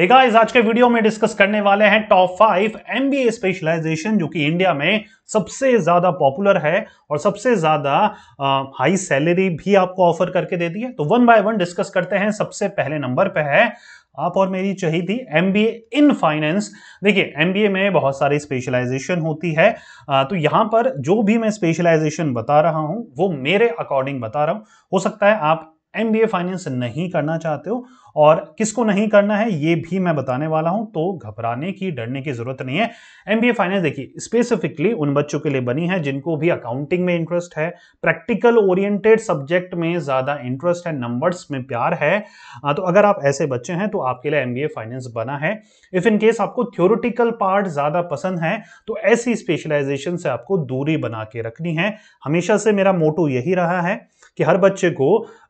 Hey guys, आज के video में डिस्कस करने वाले हैं top five M B A specialization जो कि इंडिया में सबसे ज़्यादा पॉपुलर है और सबसे ज़्यादा हाई सैलरी भी आपको ऑफर करके देती है तो वन बाय वन डिस्कस करते हैं सबसे पहले नंबर पे है आप और मेरी चाहिए थी M B A in finance देखिए एम बी ए में बहुत सारी स्पेशलाइजेशन होती है तो यहाँ पर जो भी मैं स्पेशलाइजेशन बता रहा हूँ वो मेरे अकॉर्डिंग बता रहा हूँ हो सकता है आप एम बी ए फाइनेंस नहीं करना चाहते हो और किसको नहीं करना है ये भी मैं बताने वाला हूं तो घबराने की डरने की जरूरत नहीं है एम बी ए फाइनेंस देखिए स्पेसिफिकली उन बच्चों के लिए बनी है जिनको भी अकाउंटिंग में इंटरेस्ट है प्रैक्टिकल ओरिएंटेड सब्जेक्ट में ज़्यादा इंटरेस्ट है नंबर्स में प्यार है हाँ, तो अगर आप ऐसे बच्चे हैं तो आपके लिए एम बी ए फाइनेंस बना है इफ़ इन केस आपको थ्योरिटिकल पार्ट ज़्यादा पसंद है तो ऐसी स्पेशलाइजेशन से आपको दूरी बना के रखनी है हमेशा से मेरा मोटो यही रहा है कि हर बच्चे को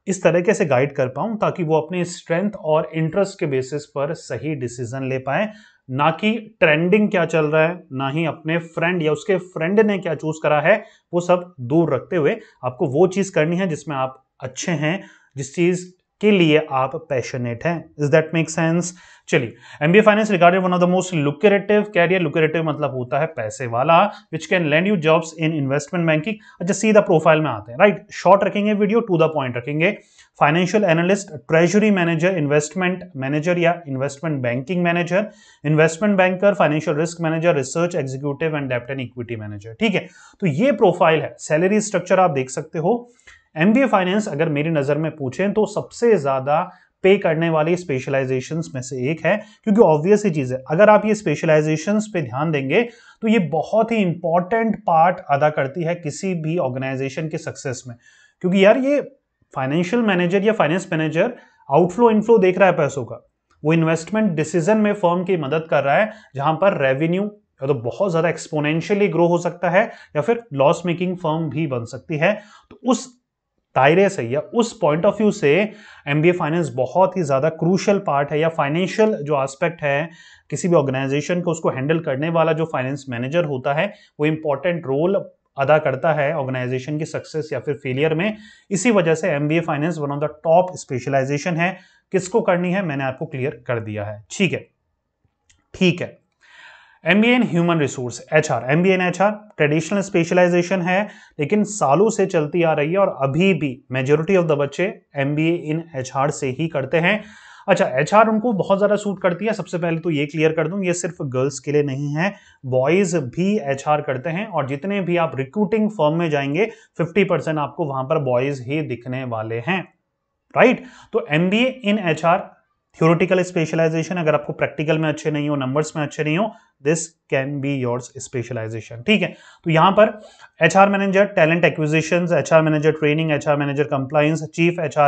इस तरीके से गाइड कर पाऊं ताकि वो अपने स्ट्रेंथ और इंटरेस्ट के बेसिस पर सही डिसीजन ले पाए ना कि ट्रेंडिंग क्या चल रहा है ना ही अपने फ्रेंड या उसके फ्रेंड ने क्या चूज करा है वो सब दूर रखते हुए आपको वो चीज़ करनी है जिसमें आप अच्छे हैं जिस चीज़ के लिए आप पैशनेट हैं इज दैट मेक सेंस चलिए MBA finance regarded one of the most lucrative career lucrative मतलब होता है पैसे वाला which can land you jobs in investment banking अच्छा सीधा प्रोफाइल में आते हैं राइट right? शॉर्ट रखेंगे वीडियो टू द पॉइंट रखेंगे financial analyst treasury manager investment manager या investment banking manager investment banker financial risk manager research executive and डेप्ट and equity manager ठीक है तो ये प्रोफाइल है सैलरी स्ट्रक्चर आप देख सकते हो एम फाइनेंस अगर मेरी नज़र में पूछें तो सबसे ज़्यादा पे करने वाली स्पेशलाइजेशन में से एक है क्योंकि ऑब्वियस ही चीज़ है अगर आप ये स्पेशलाइजेशन पे ध्यान देंगे तो ये बहुत ही इंपॉर्टेंट पार्ट अदा करती है किसी भी ऑर्गेनाइजेशन के सक्सेस में क्योंकि यार ये फाइनेंशियल मैनेजर या फाइनेंस मैनेजर आउटफ्लो इनफ्लो देख रहा है पैसों का वो इन्वेस्टमेंट डिसीजन में फर्म की मदद कर रहा है जहां पर रेवेन्यू या तो बहुत ज़्यादा एक्सपोनेंशियली ग्रो हो सकता है या फिर लॉस मेकिंग फर्म भी बन सकती है तो उस दायरे से या उस पॉइंट ऑफ व्यू से एम फाइनेंस बहुत ही ज़्यादा क्रूशल पार्ट है या फाइनेंशियल जो आस्पेक्ट है किसी भी ऑर्गेनाइजेशन को उसको हैंडल करने वाला जो फाइनेंस मैनेजर होता है वो इम्पॉर्टेंट रोल अदा करता है ऑर्गेनाइजेशन की सक्सेस या फिर फेलियर में इसी वजह से M finance one of the top specialization है किसको करनी है मैंने आपको क्लियर कर दिया है ठीक है ठीक है M N human resource H R M B N H R traditional specialization है लेकिन सालों से चलती आ रही है और अभी भी मेजोरिटी ऑफ द बच्चे M B A in H R से ही करते हैं अच्छा एच आर उनको बहुत ज़्यादा सूट करती है सबसे पहले तो ये क्लियर कर दूँ ये सिर्फ गर्ल्स के लिए नहीं है बॉयज़ भी एच आर करते हैं और जितने भी आप रिक्रूटिंग फर्म में जाएंगे फिफ्टी परसेंट आपको वहां पर बॉयज़ ही दिखने वाले हैं राइट तो M B A in H R theoretical specialization अगर आपको प्रैक्टिकल में अच्छे नहीं हो नंबर्स में अच्छे नहीं हो this can be yours specialization ठीक है तो यहाँ पर H manager talent acquisition H manager training H manager compliance chief H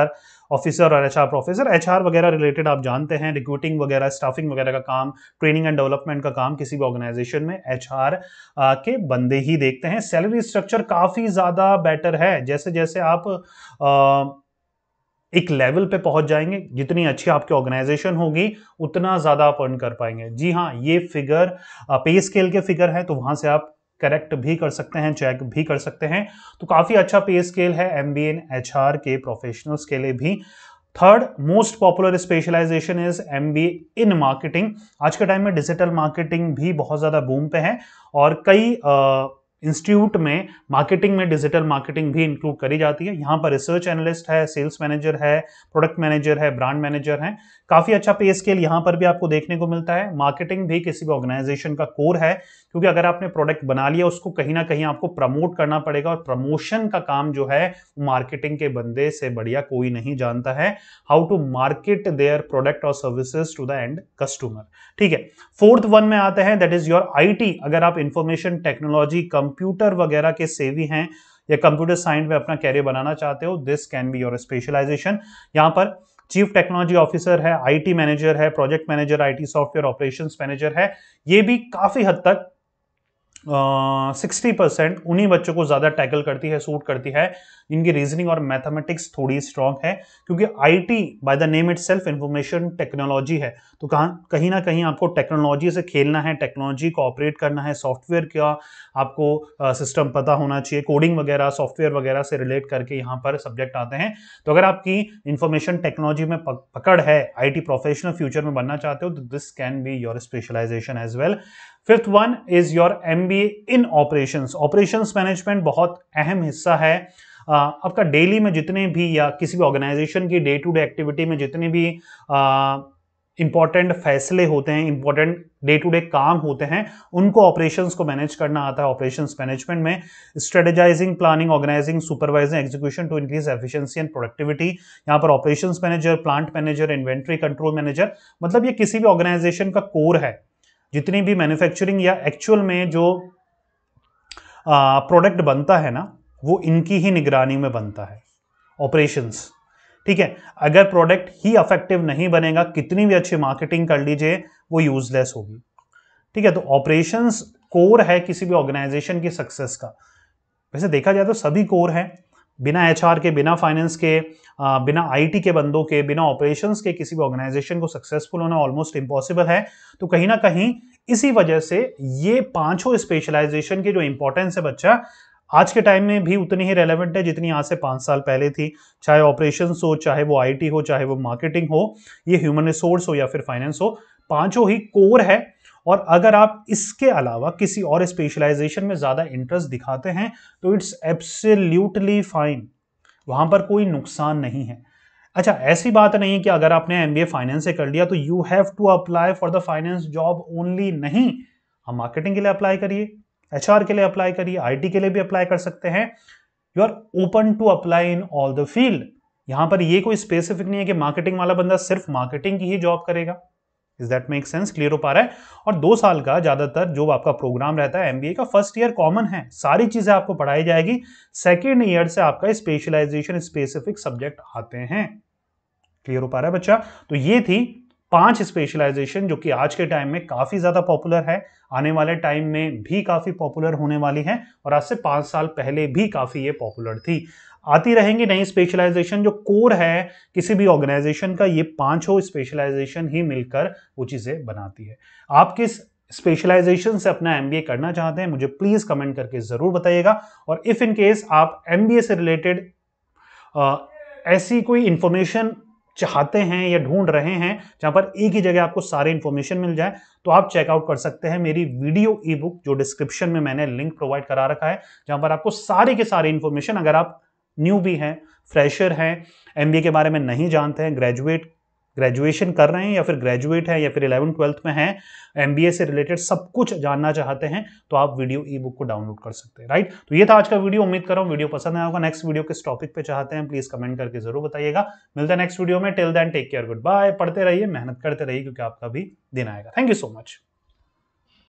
officer और एच आर प्रोफेसर एच वगैरह रिलेटेड आप जानते हैं रिक्रूटिंग वगैरह स्टाफिंग वगैरह का काम ट्रेनिंग एंड डेवलपमेंट का काम किसी भी ऑर्गेनाइजेशन में एच के बंदे ही देखते हैं सैलरी स्ट्रक्चर काफ़ी ज़्यादा बेटर है जैसे जैसे आप आ, एक लेवल पे पहुंच जाएंगे जितनी अच्छी आपकी ऑर्गेनाइजेशन होगी उतना ज़्यादा आप अर्न कर पाएंगे जी हाँ ये फिगर पे स्केल के फिगर है तो वहां से आप करेक्ट भी कर सकते हैं चेक भी कर सकते हैं तो काफ़ी अच्छा पे स्केल है M B N H R के प्रोफेशनल्स के लिए भी third most popular specialization is M B in marketing आज के टाइम में डिजिटल मार्केटिंग भी बहुत ज़्यादा बूम पे है और कई इंस्टीट्यूट में मार्केटिंग में डिजिटल मार्केटिंग भी इंक्लूड करी जाती है यहाँ पर रिसर्च एनालिस्ट है सेल्स मैनेजर है प्रोडक्ट मैनेजर है ब्रांड मैनेजर है काफ़ी अच्छा पे स्केल यहां पर भी आपको देखने को मिलता है मार्केटिंग भी किसी भी ऑर्गेनाइजेशन का कोर है क्योंकि अगर आपने प्रोडक्ट बना लिया उसको कहीं ना कहीं आपको प्रमोट करना पड़ेगा और प्रमोशन का काम जो है मार्केटिंग के बंदे से बढ़िया कोई नहीं जानता है how to market their product और services to the end customer ठीक है फोर्थ वन में आते हैं दैट इज योर आई अगर आप इंफॉर्मेशन टेक्नोलॉजी कंप्यूटर वगैरह के सेवी हैं या कंप्यूटर साइंस में अपना कैरियर बनाना चाहते हो this can be your specialization यहां पर चीफ टेक्नोलॉजी ऑफिसर है आईटी मैनेजर है project manager IT software operations manager है ये भी काफी हद तक सिक्सटी परसेंट उन्हीं बच्चों को ज़्यादा टैकल करती है सूट करती है इनकी रीजनिंग और मैथमेटिक्स थोड़ी स्ट्रांग है क्योंकि IT by the name itself information technology है तो कहाँ कहीं ना कहीं आपको टेक्नोलॉजी से खेलना है टेक्नोलॉजी को ऑपरेट करना है सॉफ्टवेयर का आपको सिस्टम पता होना चाहिए कोडिंग वगैरह सॉफ्टवेयर वगैरह से रिलेट करके यहाँ पर सब्जेक्ट आते हैं तो अगर आपकी इंफॉर्मेशन टेक्नोलॉजी में पकड़ है टी प्रोफेशनल फ्यूचर में बनना चाहते हो तो this can be your specialization as well fifth one is your M B B in operations operations management बहुत अहम हिस्सा है आपका डेली में जितने भी या किसी भी ऑर्गेनाइजेशन की डे टू डे एक्टिविटी में जितने भी इंपॉर्टेंट फैसले होते हैं इंपॉर्टेंट डे टू डे काम होते हैं उनको ऑपरेशंस को मैनेज करना आता है ऑपरेशंस मैनेजमेंट में strategizing planning organizing supervising execution to increase efficiency and productivity यहाँ पर operations manager plant manager inventory control manager मतलब ये किसी भी ऑर्गेनाइजेशन का कोर है जितनी भी मैन्युफैक्चरिंग या एक्चुअल में जो प्रोडक्ट बनता है ना वो इनकी ही निगरानी में बनता है ऑपरेशंस ठीक है अगर प्रोडक्ट ही अफेक्टिव नहीं बनेगा कितनी भी अच्छी मार्केटिंग कर लीजिए वो यूजलेस होगी ठीक है तो ऑपरेशंस कोर है किसी भी ऑर्गेनाइजेशन की सक्सेस का वैसे देखा जाए तो सभी कोर हैं बिना एच के बिना फाइनेंस के बिना आईटी के बंदों के बिना ऑपरेशंस के किसी भी ऑर्गेनाइजेशन को सक्सेसफुल होना ऑलमोस्ट इम्पॉसिबल है तो कहीं ना कहीं इसी वजह से ये पांचों स्पेशलाइजेशन के जो इंपॉर्टेंस है बच्चा आज के टाइम में भी उतनी ही रेलेवेंट है जितनी आज से पाँच साल पहले थी चाहे ऑपरेशन हो चाहे वो आई हो चाहे वो मार्केटिंग हो ये ह्यूमन रिसोर्स हो या फिर फाइनेंस हो पांचों ही कोर है और अगर आप इसके अलावा किसी और स्पेशलाइजेशन में ज़्यादा इंटरेस्ट दिखाते हैं तो इट्स एब्सोल्यूटली फाइन वहाँ पर कोई नुकसान नहीं है अच्छा ऐसी बात नहीं कि अगर आपने एम बी ए फाइनेंस से कर लिया तो you have to apply for the finance job only नहीं हम मार्केटिंग के लिए अप्लाई करिए एच के लिए अप्लाई करिए आई के लिए भी अप्लाई कर सकते हैं you are open to apply in all the field यहाँ पर ये कोई स्पेसिफिक नहीं है कि मार्केटिंग वाला बंदा सिर्फ मार्केटिंग की ही जॉब करेगा is that make sense clear हो पा रहा है और दो साल का ज़्यादातर जो आपका प्रोग्राम रहता है एमबीए का फर्स्ट ईयर कॉमन है सारी चीज़ें आपको पढ़ाई जाएगी सेकेंड ईयर से आपका स्पेशलाइजेशन स्पेसिफिक सब्जेक्ट आते हैं क्लियर हो पा रहा है बच्चा तो ये थी पांच स्पेशलाइजेशन जो कि आज के टाइम में काफ़ी ज़्यादा पॉपुलर है आने वाले टाइम में भी काफ़ी पॉपुलर होने वाली है और आज से पाँच साल पहले भी काफ़ी ये पॉपुलर थी आती रहेंगी नई स्पेशलाइजेशन जो कोर है किसी भी ऑर्गेनाइजेशन का ये पांचों स्पेशलाइजेशन ही मिलकर वो चीज़ें बनाती है आप किस स्पेशलाइजेशन से अपना एम करना चाहते हैं मुझे प्लीज कमेंट करके जरूर बताइएगा और इफ इन केस आप एम से रिलेटेड ऐसी कोई इंफॉर्मेशन चाहते हैं या ढूंढ रहे हैं जहाँ पर एक ही जगह आपको सारे इन्फॉर्मेशन मिल जाए तो आप चेकआउट कर सकते हैं मेरी वीडियो ई बुक जो डिस्क्रिप्शन में मैंने लिंक प्रोवाइड करा रखा है जहाँ पर आपको सारे के सारे इन्फॉर्मेशन अगर आप न्यू भी हैं फ्रेशर हैं एम के बारे में नहीं जानते हैं ग्रेजुएट ग्रेजुएशन कर रहे हैं या फिर ग्रेजुएट है या फिर इलेवन ट्वेल्थ में हैं एम से रिलेटेड सब कुछ जानना चाहते हैं तो आप वीडियो ई बुक को डाउनलोड कर सकते हैं राइट तो ये था आज का वीडियो उम्मीद कर रहा हूँ वीडियो पसंद आया होगा नेक्स्ट वीडियो किस टॉपिक पे चाहते हैं प्लीज कमेंट करके जरूर बताइएगा मिलता है नेक्स्ट वीडियो में till then take care good bye पढ़ते रहिए मेहनत करते रहिए क्योंकि आपका भी दिन आएगा थैंक यू सो मच